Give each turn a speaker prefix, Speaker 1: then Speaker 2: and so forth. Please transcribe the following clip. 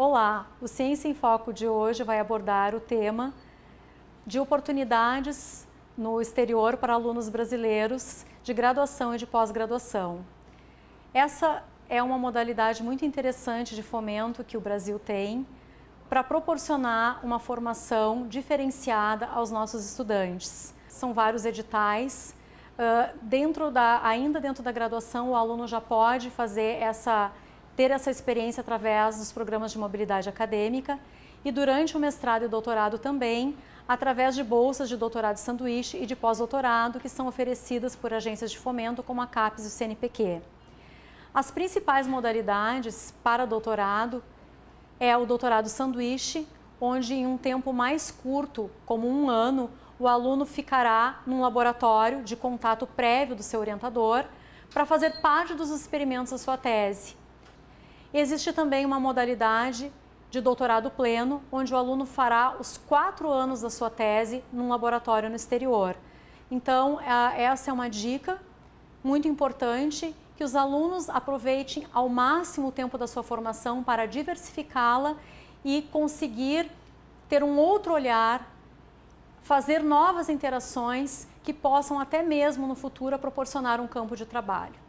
Speaker 1: Olá, o Ciência em Foco de hoje vai abordar o tema de oportunidades no exterior para alunos brasileiros de graduação e de pós-graduação. Essa é uma modalidade muito interessante de fomento que o Brasil tem para proporcionar uma formação diferenciada aos nossos estudantes. São vários editais. Uh, dentro da, ainda dentro da graduação, o aluno já pode fazer essa ter essa experiência através dos programas de mobilidade acadêmica e durante o mestrado e doutorado também, através de bolsas de doutorado sanduíche e de pós-doutorado que são oferecidas por agências de fomento como a CAPES e o CNPq. As principais modalidades para doutorado é o doutorado sanduíche, onde em um tempo mais curto, como um ano, o aluno ficará num laboratório de contato prévio do seu orientador para fazer parte dos experimentos da sua tese existe também uma modalidade de doutorado pleno, onde o aluno fará os quatro anos da sua tese num laboratório no exterior. Então, é essa é uma dica muito importante que os alunos aproveitem ao máximo o tempo da sua formação para diversificá-la e conseguir ter um outro olhar, fazer novas interações que possam até mesmo no futuro proporcionar um campo de trabalho.